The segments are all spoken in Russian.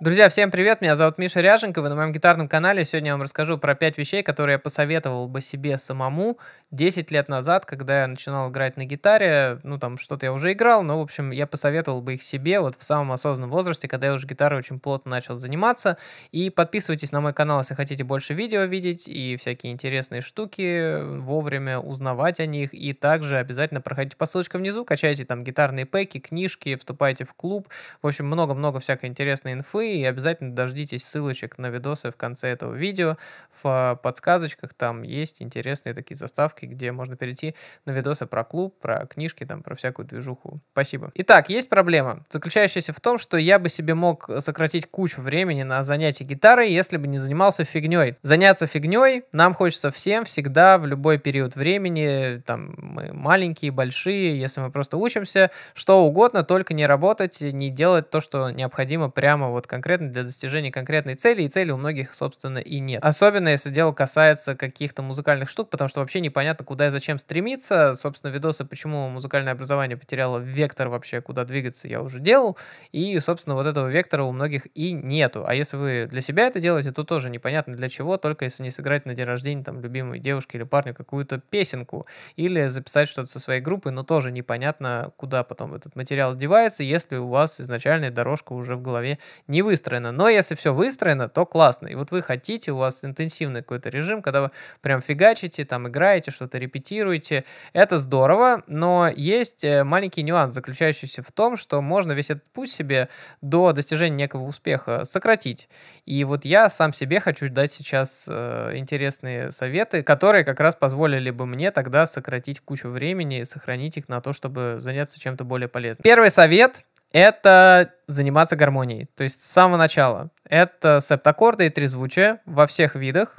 Друзья, всем привет, меня зовут Миша Ряженков, и на моем гитарном канале сегодня я вам расскажу про 5 вещей, которые я посоветовал бы себе самому 10 лет назад, когда я начинал играть на гитаре, ну там что-то я уже играл, но в общем я посоветовал бы их себе вот в самом осознанном возрасте, когда я уже гитарой очень плотно начал заниматься, и подписывайтесь на мой канал, если хотите больше видео видеть и всякие интересные штуки, вовремя узнавать о них, и также обязательно проходите по ссылочкам внизу, качайте там гитарные пэки, книжки, вступайте в клуб, в общем много-много всякой интересной инфы, и обязательно дождитесь ссылочек на видосы в конце этого видео. В а, подсказочках там есть интересные такие заставки, где можно перейти на видосы про клуб, про книжки, там, про всякую движуху. Спасибо. Итак, есть проблема, заключающаяся в том, что я бы себе мог сократить кучу времени на занятия гитарой, если бы не занимался фигней. Заняться фигней нам хочется всем всегда в любой период времени, там мы маленькие, большие, если мы просто учимся, что угодно, только не работать, не делать то, что необходимо прямо вот конкретно для достижения конкретной цели, и цели у многих, собственно, и нет. Особенно, если дело касается каких-то музыкальных штук, потому что вообще непонятно, куда и зачем стремиться. Собственно, видосы, почему музыкальное образование потеряло вектор вообще, куда двигаться, я уже делал. И, собственно, вот этого вектора у многих и нету. А если вы для себя это делаете, то тоже непонятно для чего, только если не сыграть на день рождения там любимой девушке или парню какую-то песенку, или записать что-то со своей группы, но тоже непонятно, куда потом этот материал девается, если у вас изначальная дорожка уже в голове не выстроено. Но если все выстроено, то классно. И вот вы хотите, у вас интенсивный какой-то режим, когда вы прям фигачите, там играете, что-то репетируете. Это здорово, но есть э, маленький нюанс, заключающийся в том, что можно весь этот путь себе до достижения некого успеха сократить. И вот я сам себе хочу дать сейчас э, интересные советы, которые как раз позволили бы мне тогда сократить кучу времени и сохранить их на то, чтобы заняться чем-то более полезным. Первый совет это заниматься гармонией. То есть с самого начала. Это септаккорды и трезвучие во всех видах.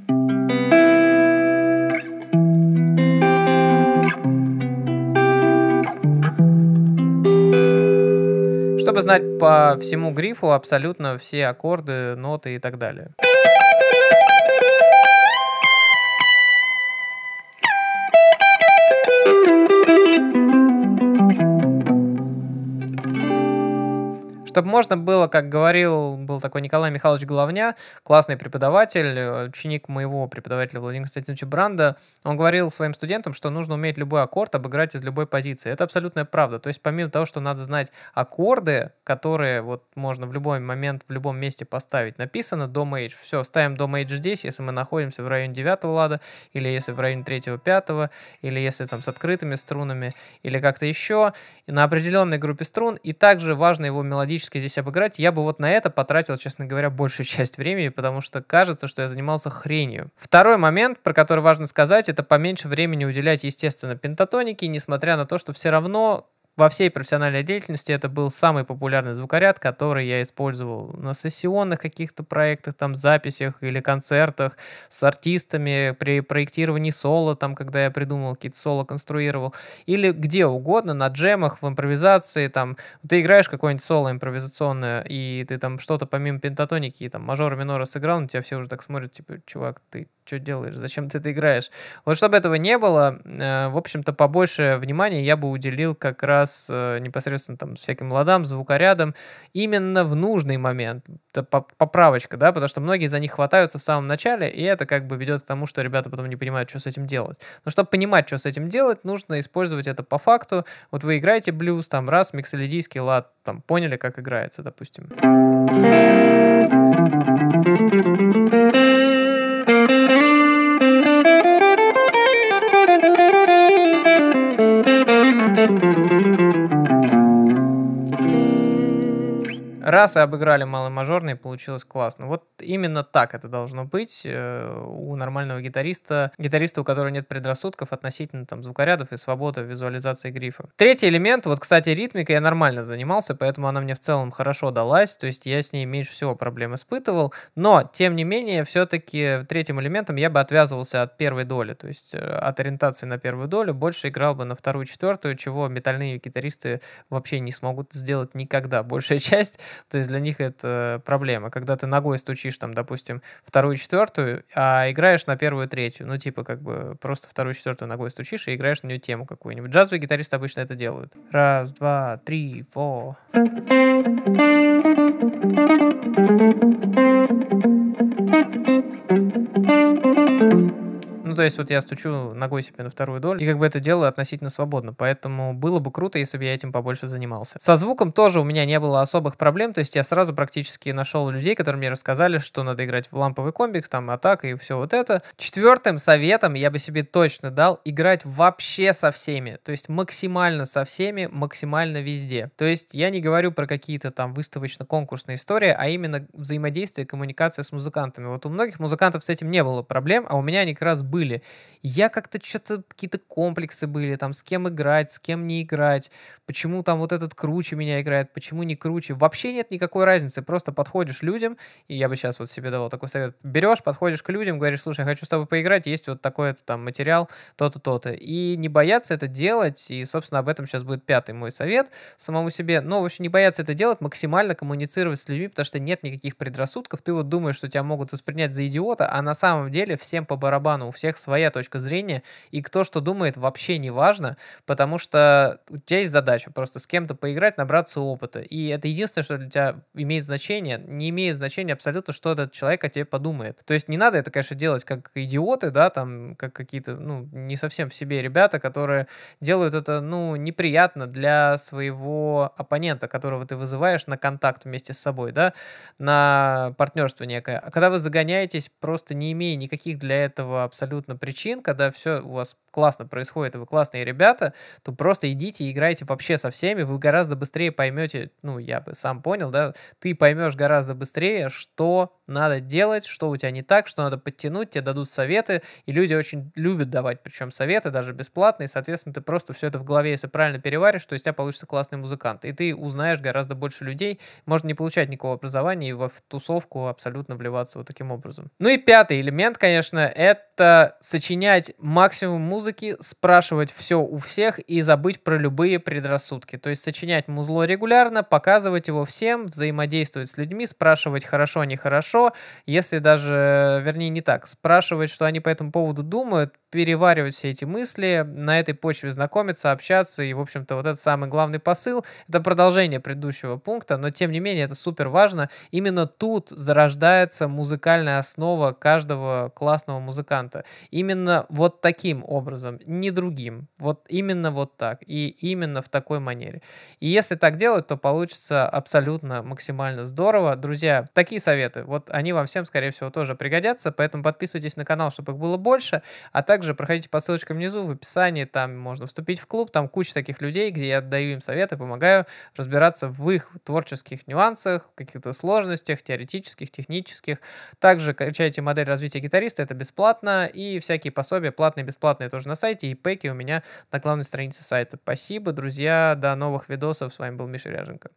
Чтобы знать по всему грифу абсолютно все аккорды, ноты и так далее. Чтобы можно было, как говорил, был такой Николай Михайлович Головня, классный преподаватель, э, ученик моего преподавателя Владимира Константиновича Бранда, он говорил своим студентам, что нужно уметь любой аккорд обыграть из любой позиции. Это абсолютная правда. То есть помимо того, что надо знать аккорды, которые вот можно в любой момент, в любом месте поставить, написано до мейдж. Все, ставим до мейдж здесь, если мы находимся в районе 9 лада, или если в районе 3 5 или если там с открытыми струнами, или как-то еще, на определенной группе струн. И также важно его мелодичность теоретически здесь обыграть, я бы вот на это потратил, честно говоря, большую часть времени, потому что кажется, что я занимался хренью. Второй момент, про который важно сказать, это поменьше времени уделять, естественно, пентатонике, несмотря на то, что все равно во всей профессиональной деятельности это был самый популярный звукоряд, который я использовал на сессионных каких-то проектах, там, записях или концертах с артистами, при проектировании соло, там, когда я придумал какие-то соло, конструировал, или где угодно, на джемах, в импровизации, там, ты играешь какое-нибудь соло импровизационное, и ты там что-то помимо пентатоники, и, там, мажора, минора сыграл, на тебя все уже так смотрят, типа, чувак, ты что делаешь, зачем ты это играешь? Вот чтобы этого не было, э, в общем-то, побольше внимания я бы уделил как раз нас э, непосредственно там всяким ладам, звукорядам именно в нужный момент. Это поправочка, да, потому что многие за них хватаются в самом начале, и это как бы ведет к тому, что ребята потом не понимают, что с этим делать. Но чтобы понимать, что с этим делать, нужно использовать это по факту. Вот вы играете блюз, там раз, миксолидийский лад, там поняли, как играется, допустим. раз и обыграли маломажорный, и получилось классно. Вот именно так это должно быть э, у нормального гитариста, гитариста, у которого нет предрассудков относительно там звукорядов и свободы визуализации грифа. Третий элемент, вот, кстати, ритмика я нормально занимался, поэтому она мне в целом хорошо далась, то есть я с ней меньше всего проблем испытывал, но, тем не менее, все-таки третьим элементом я бы отвязывался от первой доли, то есть э, от ориентации на первую долю, больше играл бы на вторую, четвертую, чего метальные гитаристы вообще не смогут сделать никогда. Большая часть то есть для них это проблема. Когда ты ногой стучишь, там, допустим, вторую, четвертую, а играешь на первую, третью. Ну, типа, как бы просто вторую, четвертую ногой стучишь и играешь на нее тему какую-нибудь. Джазовые гитаристы обычно это делают. Раз, два, три, four. то есть вот я стучу ногой себе на вторую долю, и как бы это делаю относительно свободно, поэтому было бы круто, если бы я этим побольше занимался. Со звуком тоже у меня не было особых проблем, то есть я сразу практически нашел людей, которые мне рассказали, что надо играть в ламповый комбик, там, атака и все вот это. Четвертым советом я бы себе точно дал играть вообще со всеми, то есть максимально со всеми, максимально везде. То есть я не говорю про какие-то там выставочно-конкурсные истории, а именно взаимодействие, коммуникация с музыкантами. Вот у многих музыкантов с этим не было проблем, а у меня они как раз были были. Я как-то что-то, какие-то комплексы были, там, с кем играть, с кем не играть, почему там вот этот круче меня играет, почему не круче. Вообще нет никакой разницы, просто подходишь людям, и я бы сейчас вот себе давал такой совет, берешь, подходишь к людям, говоришь, слушай, я хочу с тобой поиграть, есть вот такой-то там материал, то-то, то-то. И не бояться это делать, и, собственно, об этом сейчас будет пятый мой совет самому себе. Но, вообще не бояться это делать, максимально коммуницировать с людьми, потому что нет никаких предрассудков. Ты вот думаешь, что тебя могут воспринять за идиота, а на самом деле всем по барабану, у всех всех своя точка зрения, и кто что думает, вообще не важно, потому что у тебя есть задача просто с кем-то поиграть, набраться опыта. И это единственное, что для тебя имеет значение, не имеет значения абсолютно, что этот человек о тебе подумает. То есть не надо это, конечно, делать как идиоты, да, там, как какие-то, ну, не совсем в себе ребята, которые делают это, ну, неприятно для своего оппонента, которого ты вызываешь на контакт вместе с собой, да, на партнерство некое. А когда вы загоняетесь, просто не имея никаких для этого абсолютно абсолютно причин, когда все у вас классно происходит, и вы классные ребята, то просто идите и играйте вообще со всеми, вы гораздо быстрее поймете, ну, я бы сам понял, да, ты поймешь гораздо быстрее, что надо делать, что у тебя не так, что надо подтянуть, тебе дадут советы, и люди очень любят давать, причем советы, даже бесплатные, соответственно, ты просто все это в голове, если правильно переваришь, то из тебя получится классный музыкант, и ты узнаешь гораздо больше людей, можно не получать никакого образования и в тусовку абсолютно вливаться вот таким образом. Ну и пятый элемент, конечно, это сочинять максимум музыки, спрашивать все у всех и забыть про любые предрассудки. То есть сочинять музло регулярно, показывать его всем, взаимодействовать с людьми, спрашивать хорошо, нехорошо, если даже, э, вернее, не так, спрашивать, что они по этому поводу думают, переваривать все эти мысли, на этой почве знакомиться, общаться, и, в общем-то, вот это самый главный посыл, это продолжение предыдущего пункта, но, тем не менее, это супер важно. Именно тут зарождается музыкальная основа каждого классного музыканта именно вот таким образом, не другим, вот именно вот так и именно в такой манере. И если так делать, то получится абсолютно максимально здорово. Друзья, такие советы, вот они вам всем, скорее всего, тоже пригодятся, поэтому подписывайтесь на канал, чтобы их было больше, а также проходите по ссылочкам внизу в описании, там можно вступить в клуб, там куча таких людей, где я даю им советы, помогаю разбираться в их творческих нюансах, каких-то сложностях, теоретических, технических. Также качайте модель развития гитариста, это бесплатно, и всякие пособия, платные, бесплатные тоже на сайте, и пэки у меня на главной странице сайта. Спасибо, друзья, до новых видосов, с вами был Миша Ряженко.